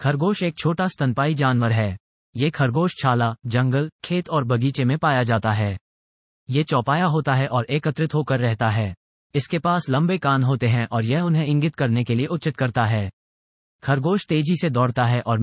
खरगोश एक छोटा स्तनपाई जानवर है ये खरगोश छाला जंगल खेत और बगीचे में पाया जाता है ये चौपाया होता है और एकत्रित होकर रहता है इसके पास लंबे कान होते हैं और यह उन्हें इंगित करने के लिए उचित करता है खरगोश तेजी से दौड़ता है और